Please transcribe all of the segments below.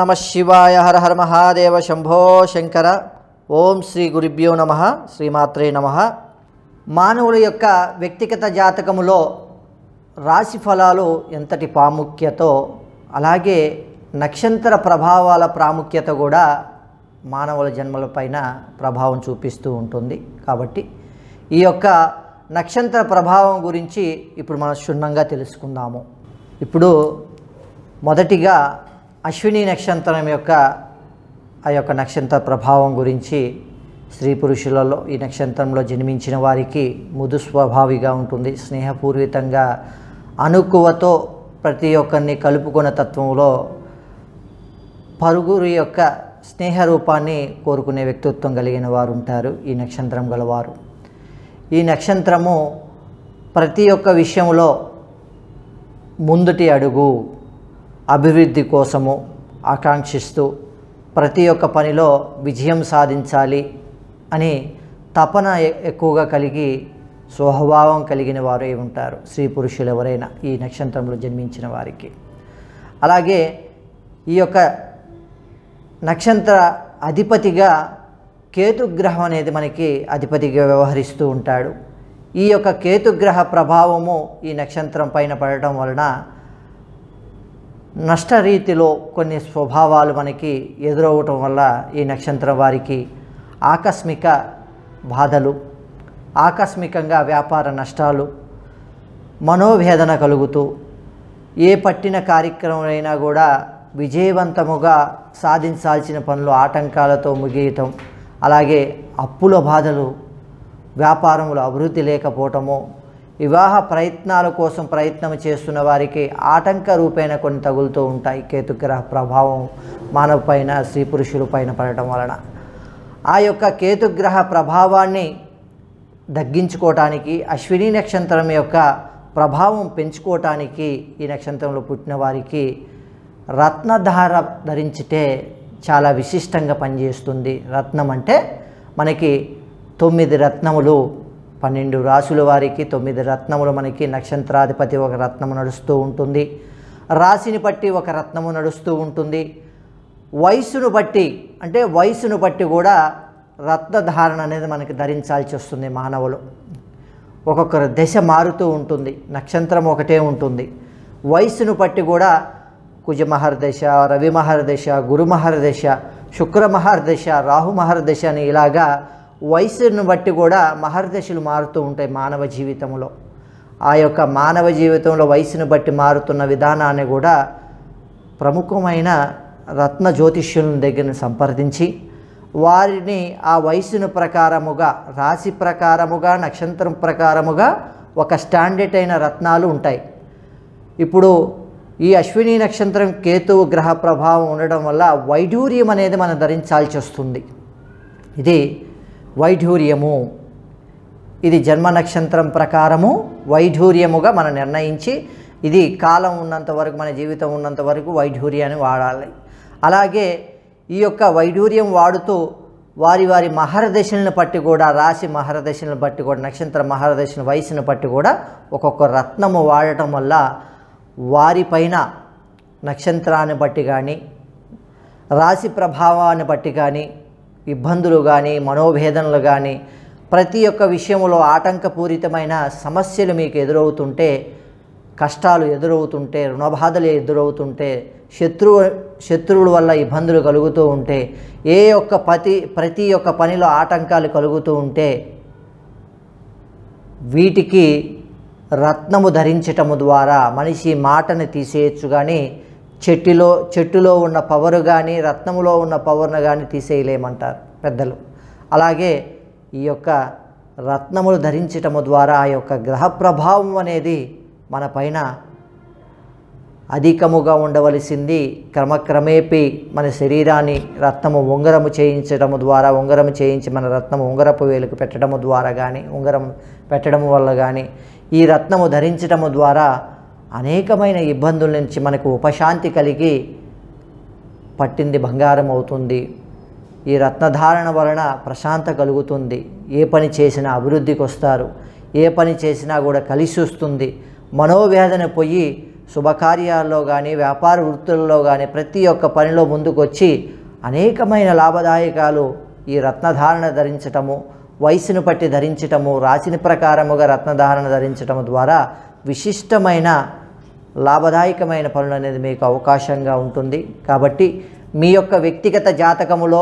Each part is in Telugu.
నమ శివాయ హర హర మహాదేవ శంభో శంకర ఓం శ్రీ గురుభ్యో నమ శ్రీమాత్రే నమ మానవుల యొక్క వ్యక్తిగత జాతకములో రాశి ఫలాలు ఎంతటి ప్రాముఖ్యతో అలాగే నక్షత్ర ప్రభావాల ప్రాముఖ్యత కూడా మానవుల జన్మలపైన ప్రభావం చూపిస్తూ ఉంటుంది కాబట్టి ఈ యొక్క నక్షత్ర ప్రభావం గురించి ఇప్పుడు మనం క్షుణ్ణంగా తెలుసుకుందాము ఇప్పుడు మొదటిగా అశ్విని నక్షత్రం యొక్క ఆ యొక్క నక్షత్ర ప్రభావం గురించి స్త్రీ పురుషులలో ఈ నక్షత్రంలో జన్మించిన వారికి ముదు స్వభావిగా ఉంటుంది స్నేహపూర్వితంగా అనుకువతో ప్రతి ఒక్కరిని కలుపుకున్న తత్వంలో పరుగురు యొక్క స్నేహ రూపాన్ని కోరుకునే వ్యక్తిత్వం కలిగిన వారు ఉంటారు ఈ నక్షత్రం గలవారు ఈ నక్షత్రము ప్రతి ఒక్క విషయంలో ముందుటి అడుగు అభివృద్ధి కోసము ఆకాంక్షిస్తూ ప్రతి ఒక్క పనిలో విజయం సాధించాలి అని తపన ఎక్కువగా కలిగి స్వభావం కలిగిన వారే ఉంటారు స్త్రీ పురుషులు ఎవరైనా ఈ నక్షత్రంలో జన్మించిన వారికి అలాగే ఈ యొక్క నక్షత్ర అధిపతిగా కేతుగ్రహం అనేది మనకి అధిపతిగా వ్యవహరిస్తూ ఉంటాడు ఈ యొక్క కేతుగ్రహ ప్రభావము ఈ నక్షత్రం పైన పడటం వలన నష్ట రీతిలో కొన్ని స్వభావాలు మనకి ఎదురవ్వటం వల్ల ఈ నక్షత్రం వారికి ఆకస్మిక బాధలు ఆకస్మికంగా వ్యాపార నష్టాలు మనోవేదన కలుగుతూ ఏ పట్టిన కార్యక్రమం అయినా కూడా విజయవంతముగా సాధించాల్సిన పనులు ఆటంకాలతో ముగియటం అలాగే అప్పుల బాధలు వ్యాపారంలో అభివృద్ధి లేకపోవటము వివాహ ప్రయత్నాల కోసం ప్రయత్నం చేస్తున్న వారికి ఆటంక రూపేణ కొన్ని తగులుతూ ఉంటాయి కేతుగ్రహ ప్రభావం మానవ పైన స్త్రీ పురుషుల పైన పడటం వలన ఆ యొక్క కేతుగ్రహ ప్రభావాన్ని తగ్గించుకోవటానికి అశ్విని నక్షత్రం యొక్క ప్రభావం పెంచుకోవటానికి ఈ నక్షత్రంలో పుట్టిన వారికి రత్నధార ధరించితే చాలా విశిష్టంగా పనిచేస్తుంది రత్నం అంటే మనకి తొమ్మిది రత్నములు పన్నెండు రాసుల వారికి తొమ్మిది రత్నములు మనకి నక్షత్రాధిపతి ఒక రత్నము నడుస్తూ ఉంటుంది రాశిని బట్టి ఒక రత్నము నడుస్తూ ఉంటుంది వయసును బట్టి అంటే వయసును బట్టి కూడా రత్నధారణ అనేది మనకి ధరించాల్సి వస్తుంది మానవులు ఒక్కొక్కరు దశ మారుతూ ఉంటుంది నక్షత్రం ఒకటే ఉంటుంది వయసును బట్టి కూడా దశ రవి దశ గురుమహర్ దశ శుక్రమహర్ దశ రాహు దశ అని ఇలాగా వయసును బట్టి కూడా మహర్దశలు మారుతూ ఉంటాయి మానవ జీవితంలో ఆ యొక్క మానవ జీవితంలో వయసును బట్టి మారుతున్న విధానాన్ని కూడా ప్రముఖమైన రత్న జ్యోతిష్యుల దగ్గర సంప్రదించి వారిని ఆ వయసును ప్రకారముగా రాశి ప్రకారముగా నక్షత్రం ప్రకారముగా ఒక స్టాండర్డ్ అయిన రత్నాలు ఉంటాయి ఇప్పుడు ఈ అశ్విని నక్షత్రం కేతువు గ్రహ ప్రభావం ఉండడం వల్ల వైడూర్యం అనేది మనం ధరించాల్సి వస్తుంది ఇది వైఢూర్యము ఇది జన్మ నక్షత్రం ప్రకారము వైఢూర్యముగా మనం నిర్ణయించి ఇది కాలం ఉన్నంత వరకు మన జీవితం ఉన్నంత వరకు వైఢూర్యాన్ని వాడాలి అలాగే ఈ యొక్క వైఢూర్యం వాడుతూ వారి వారి మహరదశలను బట్టి కూడా రాశి మహరదశలను బట్టి కూడా నక్షత్ర మహరదశను వయసును బట్టి కూడా ఒక్కొక్క రత్నము వాడటం వల్ల వారిపైన నక్షత్రాన్ని బట్టి కానీ రాశి ప్రభావాన్ని బట్టి కానీ ఇబ్బందులు కానీ మనోభేదనలు కానీ ప్రతి ఒక్క విషయంలో ఆటంకపూరితమైన సమస్యలు మీకు ఎదురవుతుంటే కష్టాలు ఎదురవుతుంటే రుణబాధలు ఎదురవుతుంటే శత్రువు శత్రువుల వల్ల ఇబ్బందులు కలుగుతూ ఉంటే ఏ ఒక్క ప్రతి ప్రతి ఒక్క పనిలో ఆటంకాలు కలుగుతూ ఉంటే వీటికి రత్నము ధరించటము ద్వారా మనిషి మాటను తీసేయచ్చు కానీ చెట్టులో చెట్టులో ఉన్న పవర్ కానీ రత్నములో ఉన్న పవర్ను కానీ తీసేయలేమంటారు పెద్దలు అలాగే ఈ యొక్క రత్నములు ధరించటము ద్వారా ఆ యొక్క గ్రహ ప్రభావం అనేది మన పైన అధికముగా ఉండవలసింది క్రమక్రమేపి మన శరీరాన్ని రత్నము ఉంగరము చేయించడము ద్వారా ఉంగరం చేయించి మన రత్నము ఉంగరపు వేలుకు పెట్టడము ద్వారా కానీ ఉంగరం పెట్టడం వల్ల కానీ ఈ రత్నము ధరించటము ద్వారా అనేకమైన ఇబ్బందుల నుంచి మనకు ఉపశాంతి కలిగి పట్టింది బంగారం అవుతుంది ఈ రత్నధారణ వలన ప్రశాంత కలుగుతుంది ఏ పని చేసినా అభివృద్ధికి వస్తారు ఏ పని చేసినా కూడా కలిసి వస్తుంది మనోవేదన పోయి శుభకార్యాల్లో కానీ వ్యాపార వృత్తుల్లో కానీ ప్రతి ఒక్క పనిలో ముందుకొచ్చి అనేకమైన లాభదాయకాలు ఈ రత్నధారణ ధరించటము వయసును బట్టి ధరించటము రాసిన ప్రకారముగా రత్నధారణ ధరించటము ద్వారా విశిష్టమైన లాభదాయకమైన పనులు అనేది మీకు అవకాశంగా ఉంటుంది కాబట్టి మీ యొక్క వ్యక్తిగత జాతకములో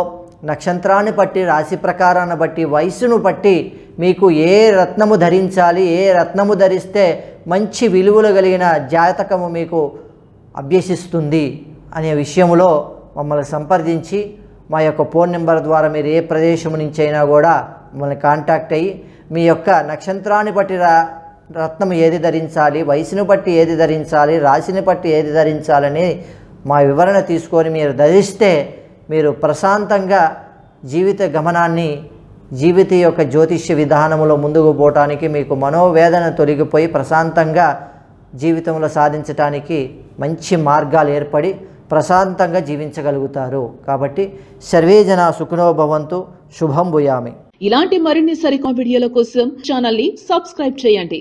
నక్షత్రాన్ని బట్టి రాశి ప్రకారాన్ని బట్టి వయసును బట్టి మీకు ఏ రత్నము ధరించాలి ఏ రత్నము ధరిస్తే మంచి విలువలు కలిగిన జాతకము మీకు అభ్యసిస్తుంది అనే విషయంలో మమ్మల్ని సంప్రదించి మా యొక్క ఫోన్ నెంబర్ ద్వారా మీరు ఏ ప్రదేశం నుంచి అయినా కూడా మమ్మల్ని కాంటాక్ట్ అయ్యి మీ యొక్క నక్షత్రాన్ని బట్టి రా రత్నం ఏది ధరించాలి వయసును బట్టి ఏది ధరించాలి రాశిని బట్టి ఏది ధరించాలని మా వివరణ తీసుకొని మీరు ధరిస్తే మీరు ప్రశాంతంగా జీవిత గమనాన్ని జీవిత యొక్క జ్యోతిష్య విధానంలో ముందుకు పోవటానికి మీకు మనోవేదన తొలగిపోయి ప్రశాంతంగా జీవితంలో సాధించటానికి మంచి మార్గాలు ఏర్పడి ప్రశాంతంగా జీవించగలుగుతారు కాబట్టి సర్వేజన సుఖనో భవంతు శుభం భూయామి ఇలాంటి మరిన్ని సరికొత్త వీడియోల కోసం ఛానల్ని సబ్స్క్రైబ్ చేయండి